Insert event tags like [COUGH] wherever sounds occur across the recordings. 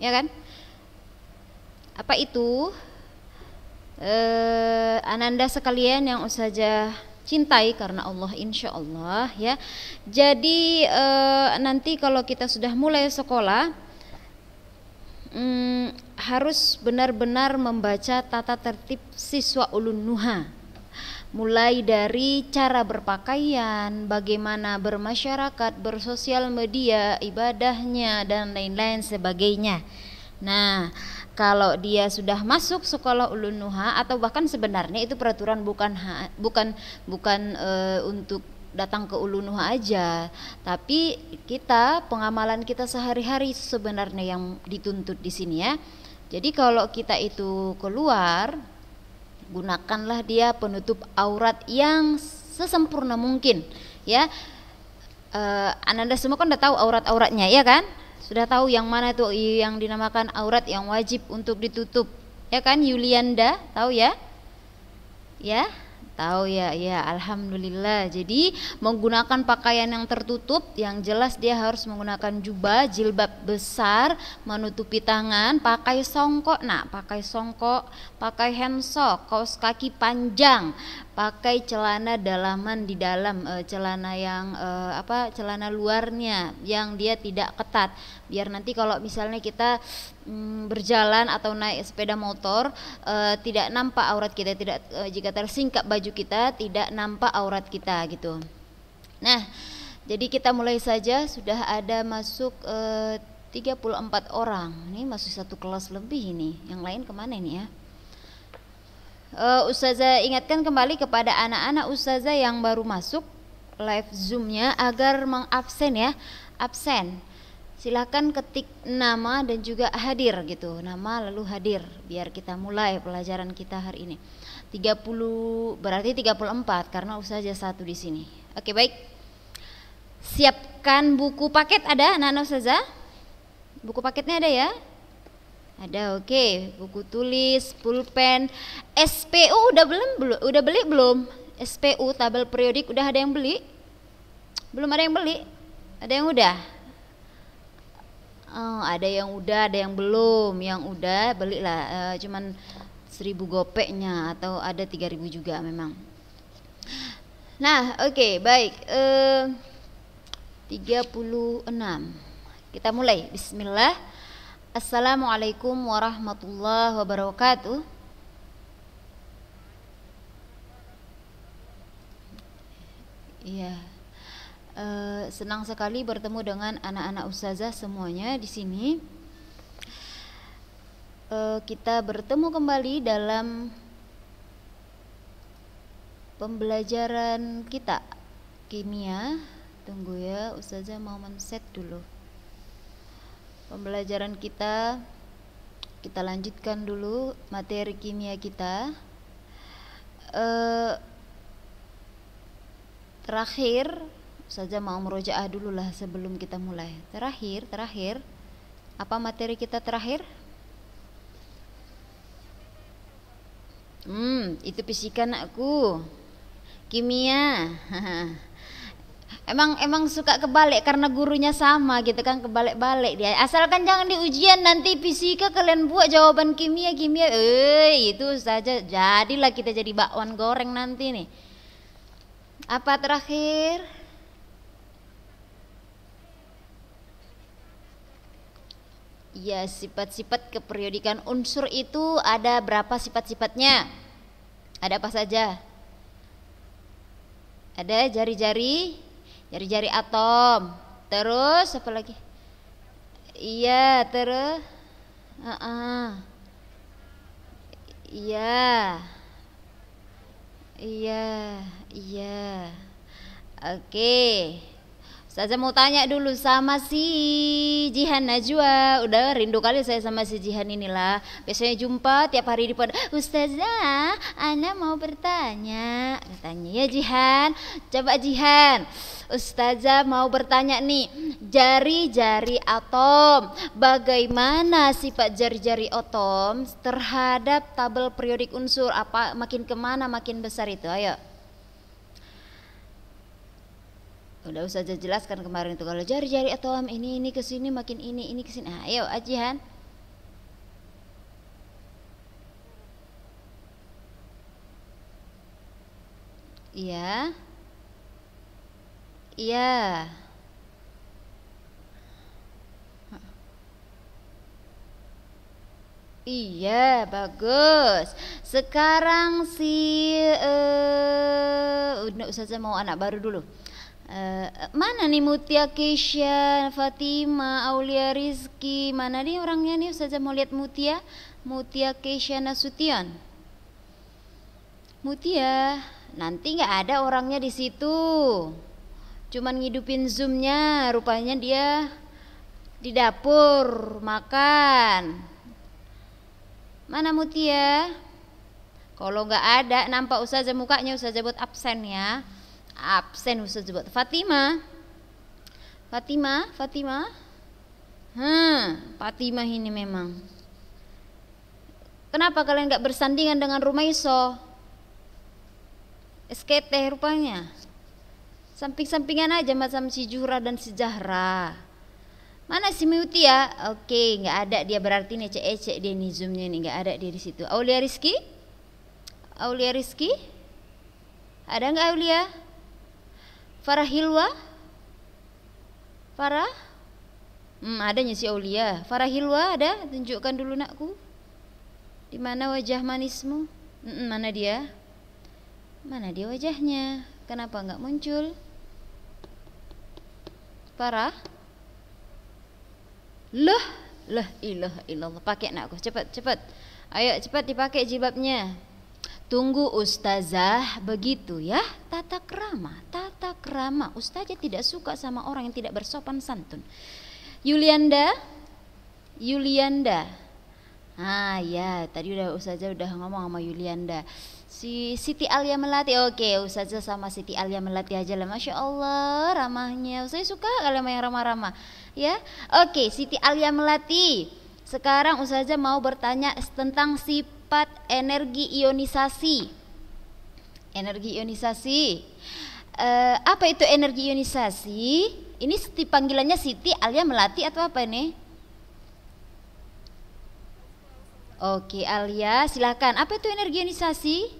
ya kan? Apa itu? Eh, ananda sekalian yang saja cintai karena Allah insya Allah ya. Jadi eh, nanti kalau kita sudah mulai sekolah hmm, harus benar-benar membaca tata tertib siswa ulun nuha mulai dari cara berpakaian, bagaimana bermasyarakat, bersosial media, ibadahnya, dan lain-lain sebagainya. Nah, kalau dia sudah masuk sekolah ulun atau bahkan sebenarnya itu peraturan bukan ha, bukan bukan e, untuk datang ke ulunuha aja tapi kita pengamalan kita sehari-hari sebenarnya yang dituntut di sini ya jadi kalau kita itu keluar gunakanlah dia penutup aurat yang sesempurna mungkin ya e, ananda semua kan udah tahu aurat-auratnya ya kan sudah tahu yang mana itu yang dinamakan aurat yang wajib untuk ditutup ya kan Yulianda tahu ya ya tahu ya ya alhamdulillah jadi menggunakan pakaian yang tertutup yang jelas dia harus menggunakan jubah jilbab besar menutupi tangan pakai songkok nah pakai songkok pakai handsock kaos kaki panjang pakai celana dalaman di dalam e, celana yang e, apa celana luarnya yang dia tidak ketat biar nanti kalau misalnya kita Mm, berjalan atau naik sepeda motor uh, tidak nampak aurat kita tidak uh, jika tersingkap baju kita tidak nampak aurat kita gitu. Nah, jadi kita mulai saja sudah ada masuk eh, uh, 34 orang. Ini masuk satu kelas lebih ini. Yang lain kemana ini ya? Uh, Ustazah ingatkan kembali kepada anak-anak Ustazah yang baru masuk live zoomnya agar mengabsen ya, absen silahkan ketik nama dan juga hadir gitu nama lalu hadir biar kita mulai pelajaran kita hari ini 30 berarti 34 karena usaha ya aja satu di sini oke baik siapkan buku paket ada nano saja buku paketnya ada ya ada oke okay. buku tulis pulpen SPU udah belum belum udah beli belum SPU tabel periodik udah ada yang beli belum ada yang beli ada yang udah oh, ada yang udah ada yang belum yang udah belilah uh, cuman seribu gopeknya atau ada tiga ribu juga memang nah oke okay, baik eh, puluh enam kita mulai bismillah Assalamualaikum warahmatullahi wabarakatuh Iya yeah. Eh, senang sekali bertemu dengan anak-anak ustazah semuanya di sini. Uh, kita bertemu kembali dalam pembelajaran kita kimia. Tunggu ya, ustazah mau men-set dulu. Pembelajaran kita kita lanjutkan dulu materi kimia kita. Uh, terakhir saja mau merojaah dulu lah sebelum kita mulai. Terakhir, terakhir, apa materi kita terakhir? Hmm, itu fisika anakku. Kimia. [LAUGHS] emang emang suka kebalik karena gurunya sama gitu kan kebalik-balik dia. Asalkan jangan di ujian nanti fisika kalian buat jawaban kimia kimia. Eh, itu saja jadilah kita jadi bakwan goreng nanti nih. Apa terakhir? Iya sifat-sifat keperiodikan unsur itu ada berapa sifat-sifatnya? Ada apa saja? Ada jari-jari, jari-jari atom. Terus apa lagi? Iya, terus uh -uh. Iya. Iya, iya. Oke. Okay. Saya mau tanya dulu sama si Jihan Najwa. Udah rindu kali saya sama si Jihan inilah. Biasanya jumpa tiap hari di pondok. Ustazah, Ana mau bertanya. Katanya ya Jihan. Coba Jihan. Ustazah mau bertanya nih, jari-jari atom, bagaimana sifat jari-jari atom terhadap tabel periodik unsur? Apa makin kemana makin besar itu? Ayo. udah usah jelaskan kemarin itu kalau jari-jari am ini ini ke sini makin ini ini ke sini. Nah, ayo ajihan. Iya. Iya. Iya, bagus. Sekarang si eh uh, Ustazah mau anak baru dulu. Uh, mana nih Mutia Keisha, Fatima, Aulia Rizki, mana nih orangnya nih saja mau lihat Mutia? Mutia Keisha Nasution. Mutia, nanti nggak ada orangnya di situ. Cuman ngidupin zoomnya, rupanya dia di dapur makan. Mana Mutia? Kalau nggak ada, nampak usaha mukanya usaha buat absen ya absen Ustaz Zubat. Fatima. Fatima, Fatima. Hmm, Fatima ini memang. Kenapa kalian nggak bersandingan dengan Rumaiso? SKT rupanya. Samping-sampingan aja macam si Jura dan si Zahra. Mana si ya Oke, nggak ada dia berarti nih ecek-ecek dia nih zoomnya nih nggak ada dia di situ. Aulia Rizky Aulia Rizky Ada nggak Aulia? Farah Hilwa? Farah? Hmm, adanya si Aulia. Farah Hilwa ada? Tunjukkan dulu nakku. Di mana wajah manismu? Hmm, mana dia? Mana dia wajahnya? Kenapa enggak muncul? Farah? Loh, loh ilah ilah. Pakai nakku. Cepat, cepat. Ayo cepat dipakai jilbabnya. Tunggu ustazah, begitu ya. Tata kerama, tata kerama. Ustazah tidak suka sama orang yang tidak bersopan santun. Yulianda, Yulianda. Ah ya, tadi udah ustazah udah ngomong sama Yulianda. Si Siti Alia Melati, oke ustazah sama Siti Alia Melati aja lah. Masya Allah ramahnya, saya suka kalau yang ramah-ramah. Ya, oke Siti Alia Melati. Sekarang ustazah mau bertanya tentang si sifat energi ionisasi. Energi ionisasi. E, apa itu energi ionisasi? Ini panggilannya Siti Alia Melati atau apa ini? Oke, Alia, silahkan Apa itu energi ionisasi?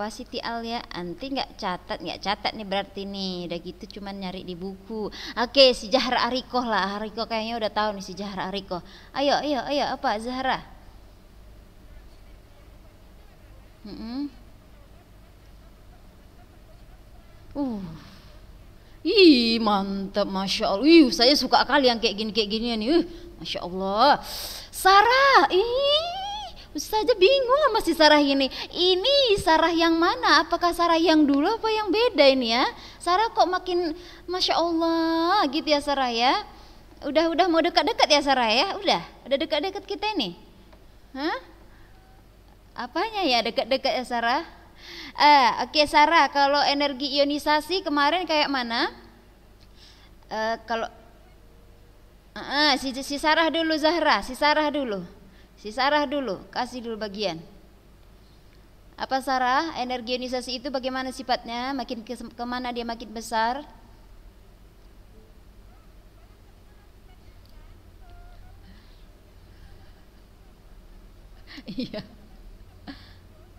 apa sih Tia? ya anti nggak catat nggak catat nih berarti nih udah gitu cuman nyari di buku oke si Zahra Ariko lah Ariko kayaknya udah tahu nih si Zahra Ariko. ayo ayo ayo apa Zahra hmm uh Ih mantap Masya Allah Ih, Saya suka kali yang kayak gini-kayak gini nih uh, Masya Allah Sarah Ih Ustazah bingung sama si Sarah ini. Ini Sarah yang mana? Apakah Sarah yang dulu apa yang beda ini ya? Sarah kok makin Masya Allah gitu ya Sarah ya. Udah udah mau dekat-dekat ya Sarah ya. Udah, udah dekat-dekat kita ini. Hah? Apanya ya dekat-dekat ya Sarah? Ah, oke okay, Sarah, kalau energi ionisasi kemarin kayak mana? Eh, kalau eh, eh, si, si Sarah dulu Zahra, si Sarah dulu. Si Sarah dulu, kasih dulu bagian. Apa Sarah? Energi ionisasi itu bagaimana sifatnya? Makin ke kemana dia makin besar? [LAUGHS] Iya. [LAUGHS]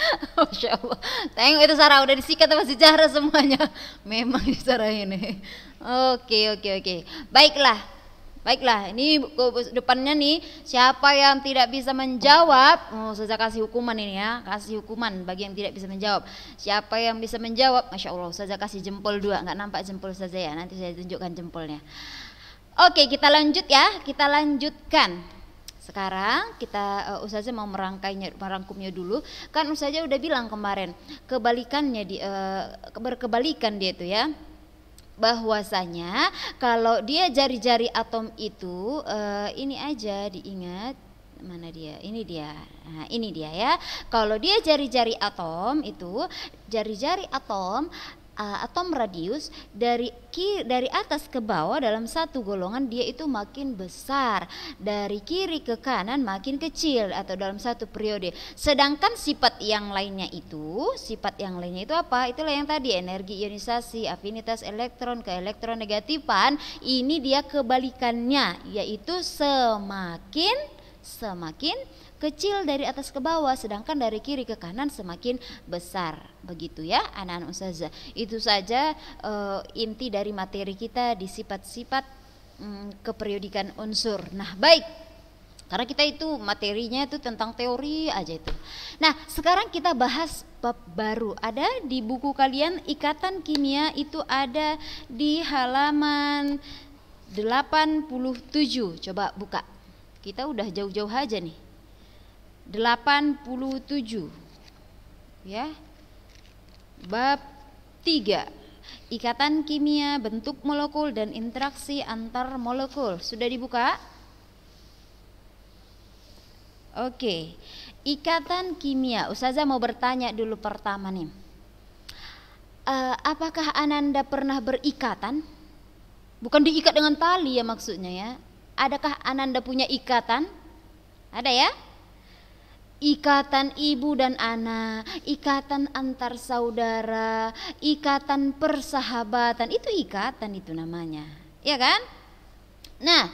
[LAUGHS] Masya Allah. Tengok itu Sarah udah disikat sama sejarah semuanya. [LAUGHS] Memang di Sarah ini. Oke, oke, oke. Baiklah. Baiklah, ini depannya nih siapa yang tidak bisa menjawab, oh saya kasih hukuman ini ya, kasih hukuman bagi yang tidak bisa menjawab. Siapa yang bisa menjawab, masya Allah, saya kasih jempol dua, nggak nampak jempol saja ya, nanti saya tunjukkan jempolnya. Oke, kita lanjut ya, kita lanjutkan. Sekarang kita uh, eh, usaha mau merangkainya merangkumnya dulu. Kan usaha udah bilang kemarin kebalikannya di uh, berkebalikan dia itu ya bahwasanya kalau dia jari-jari atom itu uh, ini aja diingat mana dia ini dia nah, ini dia ya kalau dia jari-jari atom itu jari-jari atom atom radius dari kiri, dari atas ke bawah dalam satu golongan dia itu makin besar, dari kiri ke kanan makin kecil atau dalam satu periode. Sedangkan sifat yang lainnya itu, sifat yang lainnya itu apa? Itulah yang tadi energi ionisasi, afinitas elektron ke elektron negatifan, ini dia kebalikannya yaitu semakin semakin kecil dari atas ke bawah sedangkan dari kiri ke kanan semakin besar begitu ya anak-anak ustazah itu saja e, inti dari materi kita di sifat-sifat mm, keperiodikan unsur nah baik karena kita itu materinya itu tentang teori aja itu. Nah, sekarang kita bahas bab baru. Ada di buku kalian Ikatan Kimia itu ada di halaman 87. Coba buka. Kita udah jauh-jauh aja nih. 87. Ya. Bab 3. Ikatan kimia, bentuk molekul dan interaksi antar molekul. Sudah dibuka? Oke. Ikatan kimia. Ustazah mau bertanya dulu pertama nih. Uh, apakah Ananda pernah berikatan? Bukan diikat dengan tali ya maksudnya ya. Adakah Ananda punya ikatan? Ada ya? Ikatan ibu dan anak, ikatan antar saudara, ikatan persahabatan, itu ikatan itu namanya. Ya kan? Nah,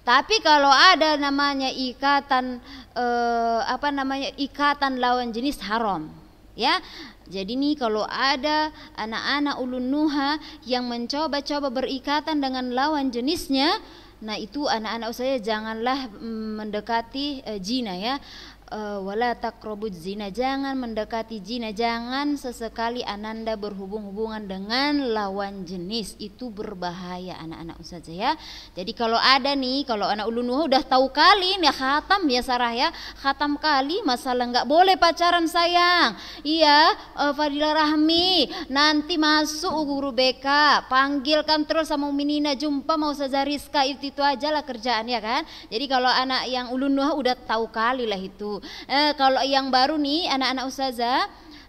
tapi kalau ada namanya ikatan eh, apa namanya? ikatan lawan jenis haram, ya. Jadi nih kalau ada anak-anak ulun nuha yang mencoba-coba berikatan dengan lawan jenisnya, Nah itu anak-anak saya janganlah mm, mendekati eh, jina ya Eh, wala takrobud zina jangan mendekati zina jangan sesekali ananda berhubung-hubungan dengan lawan jenis itu berbahaya anak-anak usaha ya jadi kalau ada nih kalau anak ulun udah tahu kali nih khatam ya Sarah ya khatam kali masalah nggak boleh pacaran sayang iya eh, Fadila Rahmi nanti masuk guru BK panggilkan terus sama Minina jumpa mau saja Rizka itu itu aja lah kerjaan ya kan jadi kalau anak yang ulun udah tahu kali lah itu Eh, kalau yang baru nih anak-anak usaha,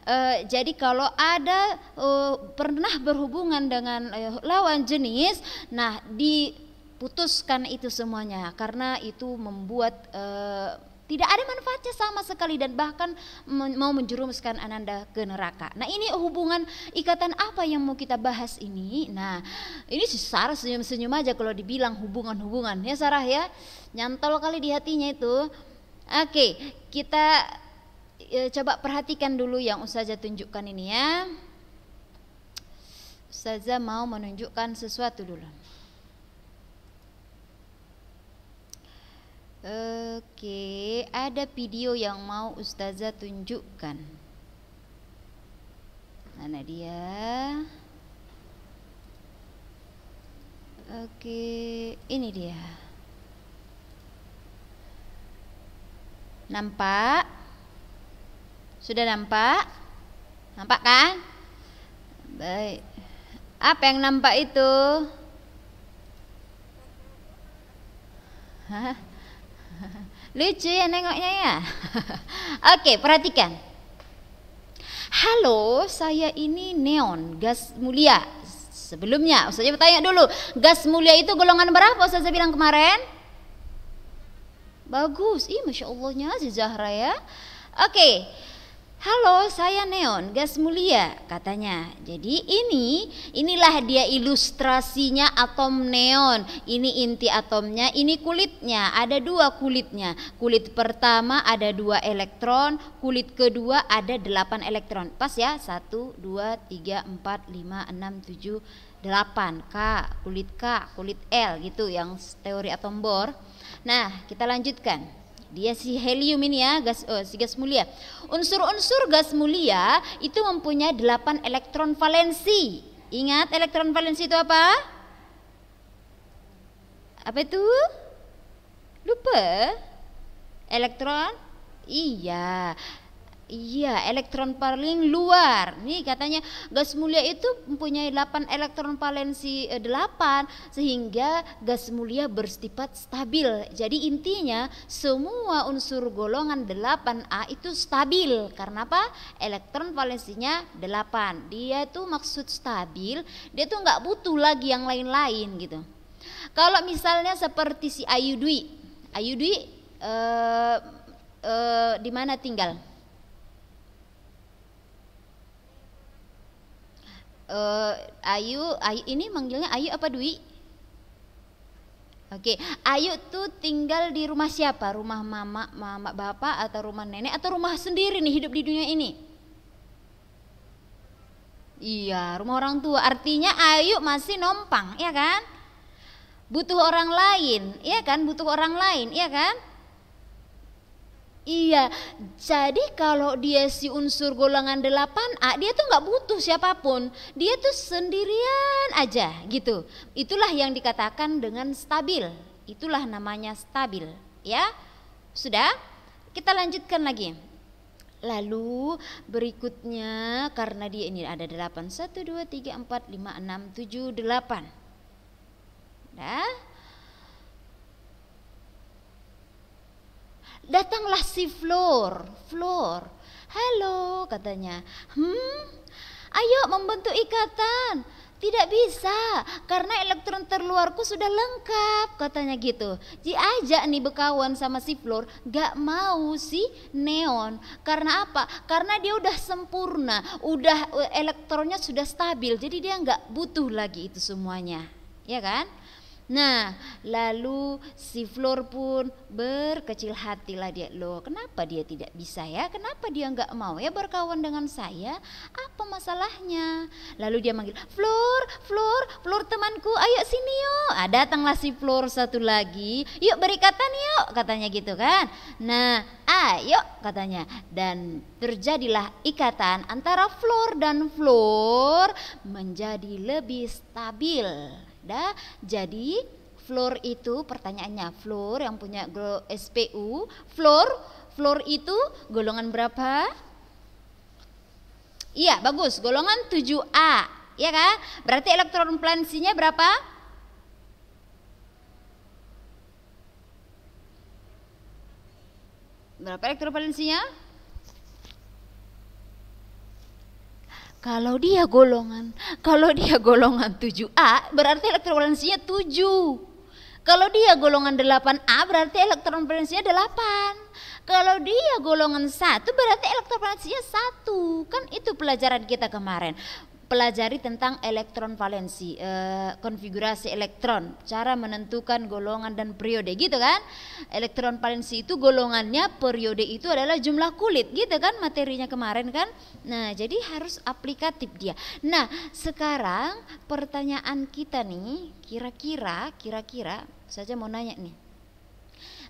eh, jadi kalau ada eh, pernah berhubungan dengan eh, lawan jenis, nah diputuskan itu semuanya karena itu membuat eh, tidak ada manfaatnya sama sekali dan bahkan mau menjerumuskan ananda ke neraka. Nah ini hubungan ikatan apa yang mau kita bahas ini? Nah ini si Sarah senyum-senyum aja kalau dibilang hubungan-hubungan ya Sarah ya nyantol kali di hatinya itu. Oke, okay, kita e, coba perhatikan dulu yang Ustazah tunjukkan ini ya. Ustazah mau menunjukkan sesuatu dulu. Oke, okay, ada video yang mau Ustazah tunjukkan. Mana dia? Oke, okay, ini dia. Nampak? Sudah nampak? Nampak kan? Baik. Apa yang nampak itu? [LAUGHS] Lucu ya nengoknya ya. [LAUGHS] Oke, perhatikan. Halo, saya ini Neon, gas mulia. Sebelumnya, usahanya bertanya dulu, gas mulia itu golongan berapa Saya bilang kemarin? Bagus, ih Masya Allahnya si Zahra ya Oke, okay. Halo, saya Neon, gas mulia katanya. Jadi ini inilah dia ilustrasinya atom neon. Ini inti atomnya, ini kulitnya. Ada dua kulitnya. Kulit pertama ada dua elektron, kulit kedua ada delapan elektron. Pas ya? Satu, dua, tiga, empat, lima, enam, tujuh, 8 K, kulit K, kulit L gitu yang teori atom bor. Nah, kita lanjutkan. Dia si helium ini ya, gas oh, si gas mulia. Unsur-unsur gas mulia itu mempunyai 8 elektron valensi. Ingat elektron valensi itu apa? Apa itu? Lupa. Elektron? Iya. Iya, elektron paling luar. Nih katanya gas mulia itu mempunyai 8 elektron valensi 8 eh, sehingga gas mulia bersifat stabil. Jadi intinya semua unsur golongan 8A itu stabil. Karena apa? Elektron valensinya 8. Dia itu maksud stabil, dia tuh nggak butuh lagi yang lain-lain gitu. Kalau misalnya seperti si Ayu Dwi, Ayu Dwi eh, eh, di mana tinggal? uh, Ayu, Ayu ini manggilnya Ayu apa Dwi? Oke, okay. Ayu tuh tinggal di rumah siapa? Rumah mama, mama bapak atau rumah nenek atau rumah sendiri nih hidup di dunia ini? Iya, rumah orang tua. Artinya Ayu masih nompang, ya kan? Butuh orang lain, ya kan? Butuh orang lain, ya kan? Iya, jadi kalau dia si unsur golongan 8A, dia tuh nggak butuh siapapun. Dia tuh sendirian aja gitu. Itulah yang dikatakan dengan stabil. Itulah namanya stabil, ya. Sudah? Kita lanjutkan lagi. Lalu berikutnya karena dia ini ada 8 1 2 3 4 5 6 7 8. Dah? Datanglah si Flor, Flor. Halo katanya. Hmm? Ayo membentuk ikatan. Tidak bisa karena elektron terluarku sudah lengkap katanya gitu. Diajak nih bekawan sama si Flor gak mau si neon. Karena apa? Karena dia udah sempurna, udah eh, elektronnya sudah stabil. Jadi dia gak butuh lagi itu semuanya. Ya kan? Nah, lalu si Flor pun berkecil hati lah dia. Loh, kenapa dia tidak bisa ya? Kenapa dia nggak mau ya berkawan dengan saya? Apa masalahnya? Lalu dia manggil, Flor, Flor, Flor temanku, ayo sini yuk. Ah, datanglah si Flor satu lagi. Yuk berikatan yuk, katanya gitu kan. Nah, ayo katanya. Dan terjadilah ikatan antara Flor dan Flor menjadi lebih stabil ada. Jadi floor itu pertanyaannya floor yang punya SPU, floor floor itu golongan berapa? Iya, bagus. Golongan 7A, ya kan? Berarti elektron plansinya berapa? Berapa elektron plansinya? Kalau dia golongan, kalau dia [LAUGHS] golongan 7A berarti elektrovalensinya 7. Kalau dia golongan 8A berarti elektrovalensinya 8. Kalau dia golongan 1 berarti elektrovalensinya 1. Kan itu pelajaran kita kemarin pelajari tentang elektron valensi, e, konfigurasi elektron, cara menentukan golongan dan periode gitu kan. Elektron valensi itu golongannya, periode itu adalah jumlah kulit gitu kan materinya kemarin kan. Nah, jadi harus aplikatif dia. Nah, sekarang pertanyaan kita nih, kira-kira kira-kira saja mau nanya nih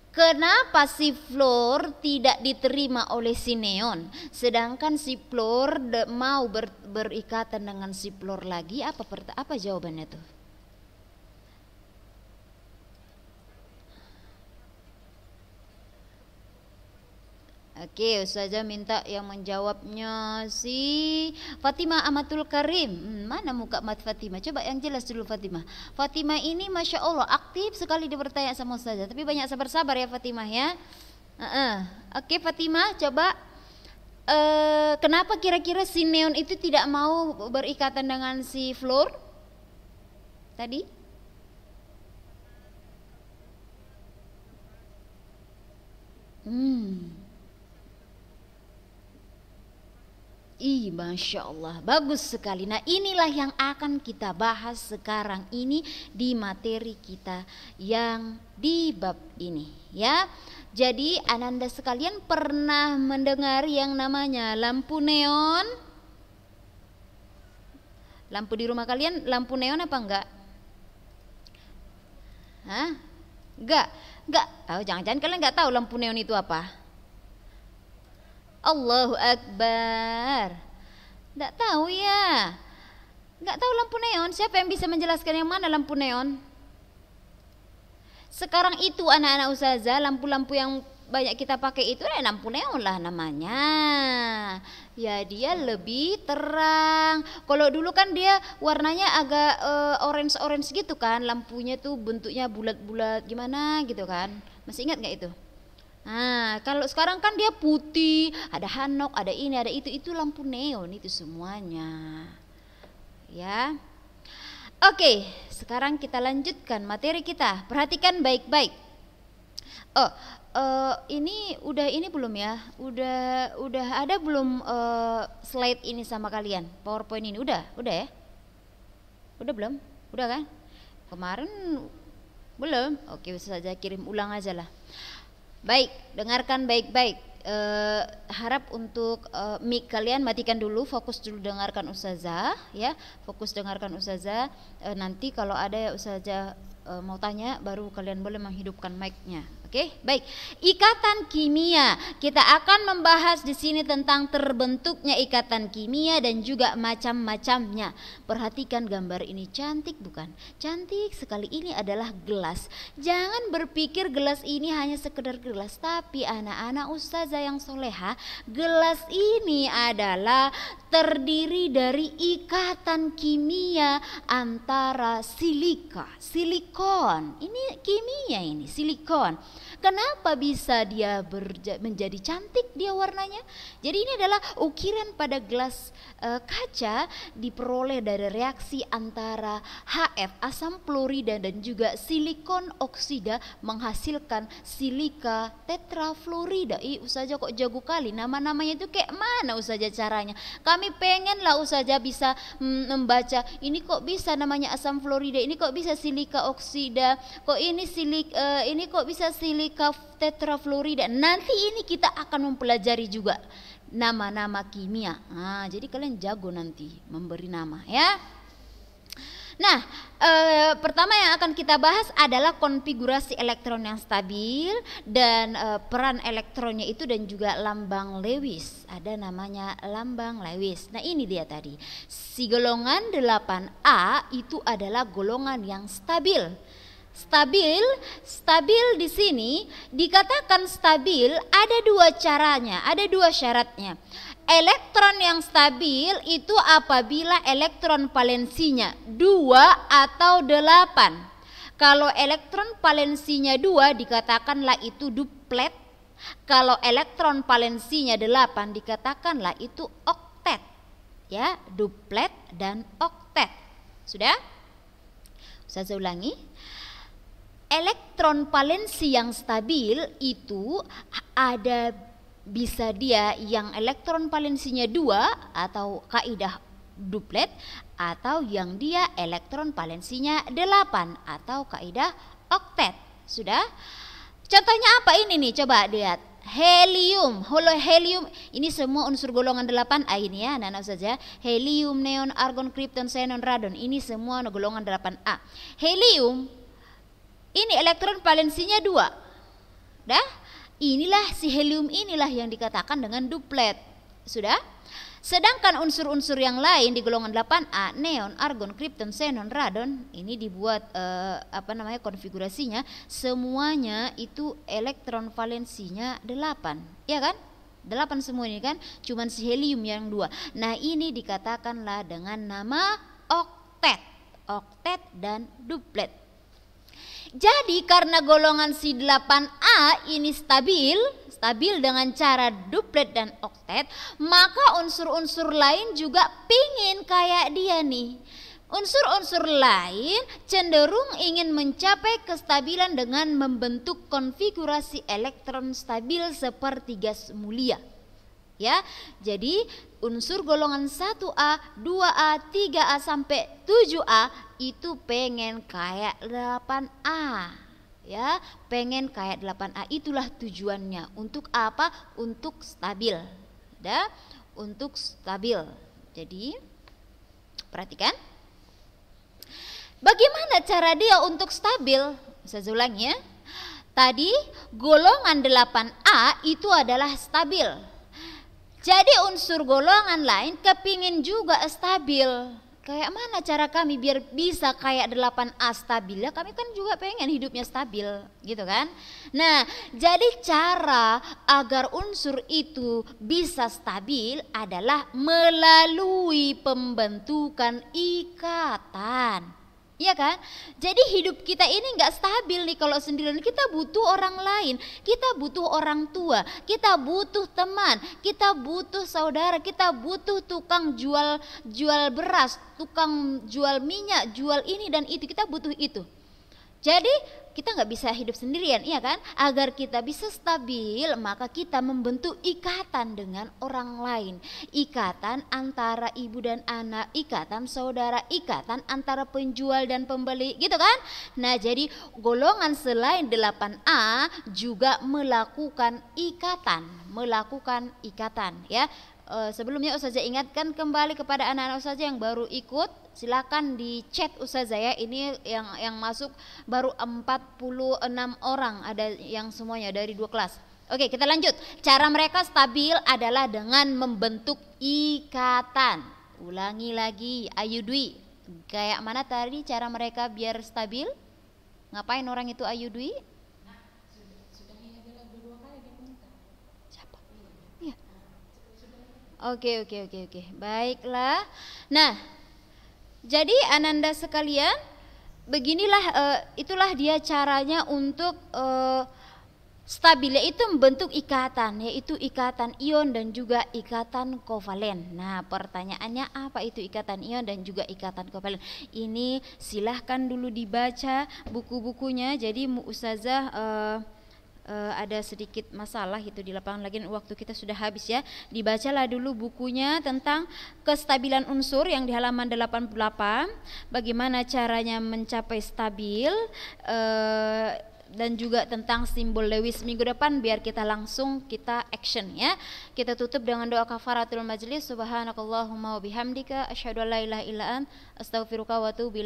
Kenapa si Flor tidak diterima oleh Sineon, sedangkan si Flor mau ber, berikatan dengan si Flor lagi? Apa apa jawabannya tuh? Oke, Ustazah minta yang menjawabnya si Fatima Amatul Karim. Hmm, mana muka Mat Fatima? Coba yang jelas dulu Fatima. Fatima ini Masya Allah aktif sekali dipertanya sama Ustazah. Tapi banyak sabar-sabar ya Fatima ya. Uh -uh. Oke Fatima, coba uh, kenapa kira-kira si Neon itu tidak mau berikatan dengan si Flor tadi? Hmm. Ih, masya Allah, bagus sekali. Nah, inilah yang akan kita bahas sekarang ini di materi kita yang di bab ini, ya. Jadi, ananda sekalian pernah mendengar yang namanya lampu neon? Lampu di rumah kalian lampu neon apa enggak? Hah? Enggak, enggak. Oh, jangan-jangan kalian enggak tahu lampu neon itu apa? Allahu Akbar. Tidak tahu ya. Tak tahu lampu neon. Siapa yang bisa menjelaskan yang mana lampu neon? Sekarang itu anak-anak usaha lampu-lampu yang banyak kita pakai itu adalah lampu neon lah namanya. Ya dia lebih terang. Kalau dulu kan dia warnanya agak orange eh, orange-orange gitu kan, lampunya tuh bentuknya bulat-bulat gimana gitu kan. Masih ingat nggak itu? Nah, kalau sekarang kan dia putih, ada hanok, ada ini, ada itu, itu lampu neon itu semuanya. Ya. Oke, sekarang kita lanjutkan materi kita. Perhatikan baik-baik. Oh, uh, ini udah ini belum ya? Udah udah ada belum uh, slide ini sama kalian? PowerPoint ini udah, udah ya? Udah belum? Udah kan? Kemarin belum. Oke, bisa saja kirim ulang aja lah. Baik, dengarkan baik-baik. E, harap untuk e, mic kalian matikan dulu, fokus dulu dengarkan Ustazah ya. Fokus dengarkan Ustazah. E, nanti kalau ada ya Ustazah e, mau tanya baru kalian boleh menghidupkan mic-nya. Oke, okay, baik. Ikatan kimia. Kita akan membahas di sini tentang terbentuknya ikatan kimia dan juga macam-macamnya. Perhatikan gambar ini cantik bukan? Cantik sekali. Ini adalah gelas. Jangan berpikir gelas ini hanya sekedar gelas, tapi anak-anak ustazah yang soleha, gelas ini adalah terdiri dari ikatan kimia antara silika, silikon. Ini kimia ini, silikon. Kenapa bisa dia berja- menjadi cantik dia warnanya? Jadi ini adalah ukiran pada gelas e, kaca diperoleh dari reaksi antara HF asam fluorida dan juga silikon oksida menghasilkan silika tetrafluorida. Ih, usaha kok jago kali nama-namanya itu kayak mana usaha caranya. Kami pengen lah usaha bisa mm, membaca ini kok bisa namanya asam fluorida, ini kok bisa silika oksida, kok ini silik uh, ini kok bisa silik tetrafluorida. Nanti ini kita akan mempelajari juga nama-nama kimia. Nah, jadi kalian jago nanti memberi nama ya. Nah, e, pertama yang akan kita bahas adalah konfigurasi elektron yang stabil dan e, peran elektronnya itu dan juga lambang Lewis. Ada namanya lambang Lewis. Nah, ini dia tadi. Si golongan 8A itu adalah golongan yang stabil Stabil, stabil di sini dikatakan stabil ada dua caranya, ada dua syaratnya. Elektron yang stabil itu apabila elektron valensinya dua atau delapan. Kalau elektron valensinya dua dikatakanlah itu duplet. Kalau elektron valensinya delapan dikatakanlah itu oktet. Ya, duplet dan oktet. Sudah? Saya ulangi elektron valensi yang stabil itu ada bisa dia yang elektron valensinya dua atau kaidah duplet atau yang dia elektron valensinya delapan atau kaidah oktet. Sudah? Contohnya apa ini nih? Coba lihat. Helium, holo helium. Ini semua unsur golongan delapan a ah, ini ya, nana saja. Ya. Helium, neon, argon, krypton, xenon, radon. Ini semua golongan delapan a Helium ini elektron valensinya dua. Dah? Inilah si helium inilah yang dikatakan dengan duplet. Sudah? Sedangkan unsur-unsur yang lain di golongan 8A, neon, argon, krypton, xenon, radon, ini dibuat eh, apa namanya konfigurasinya semuanya itu elektron valensinya 8, ya kan? 8 semua ini kan, cuman si helium yang dua. Nah, ini dikatakanlah dengan nama oktet, oktet dan duplet. Jadi karena golongan si 8A ini stabil, stabil dengan cara duplet dan oktet, maka unsur-unsur lain juga pingin kayak dia nih. Unsur-unsur lain cenderung ingin mencapai kestabilan dengan membentuk konfigurasi elektron stabil seperti gas mulia. Ya, jadi unsur golongan 1A, 2A, 3A sampai 7A itu pengen kayak 8A ya pengen kayak 8A itulah tujuannya untuk apa untuk stabil ya untuk stabil jadi perhatikan bagaimana cara dia untuk stabil saya ulang ya tadi golongan 8A itu adalah stabil jadi unsur golongan lain kepingin juga stabil kayak mana cara kami biar bisa kayak delapan a stabil ya kami kan juga pengen hidupnya stabil gitu kan nah jadi cara agar unsur itu bisa stabil adalah melalui pembentukan ikatan Iya kan? Jadi hidup kita ini nggak stabil nih kalau sendirian. Kita butuh orang lain, kita butuh orang tua, kita butuh teman, kita butuh saudara, kita butuh tukang jual jual beras, tukang jual minyak, jual ini dan itu. Kita butuh itu. Jadi kita nggak bisa hidup sendirian, iya kan? Agar kita bisa stabil, maka kita membentuk ikatan dengan orang lain. Ikatan antara ibu dan anak, ikatan saudara, ikatan antara penjual dan pembeli, gitu kan? Nah, jadi golongan selain 8A juga melakukan ikatan, melakukan ikatan ya. Uh, sebelumnya Ustazah ingatkan kembali kepada anak-anak Ustazah yang baru ikut silakan di chat Ustazah ya ini yang yang masuk baru 46 orang ada yang semuanya dari dua kelas Oke kita lanjut cara mereka stabil adalah dengan membentuk ikatan ulangi lagi Ayu Dwi kayak mana tadi cara mereka biar stabil ngapain orang itu Ayu Dwi Oke, oke, oke, oke. Baiklah. Nah, jadi Ananda sekalian, beginilah uh, itulah dia caranya untuk uh, stabil itu membentuk ikatan, yaitu ikatan ion dan juga ikatan kovalen. Nah, pertanyaannya apa itu ikatan ion dan juga ikatan kovalen? Ini silahkan dulu dibaca buku-bukunya. Jadi Ustazah uh, uh, ada sedikit masalah itu di lapangan lagi waktu kita sudah habis ya. Dibacalah dulu bukunya tentang kestabilan unsur yang di halaman 88 bagaimana caranya mencapai stabil uh, dan juga tentang simbol Lewis minggu depan biar kita langsung kita action ya. Kita tutup dengan doa kafaratul majlis subhanakallahumma wa bihamdika asyhadu an la ilaha illa astaghfiruka wa atubu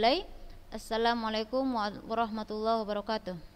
Assalamualaikum warahmatullahi wabarakatuh.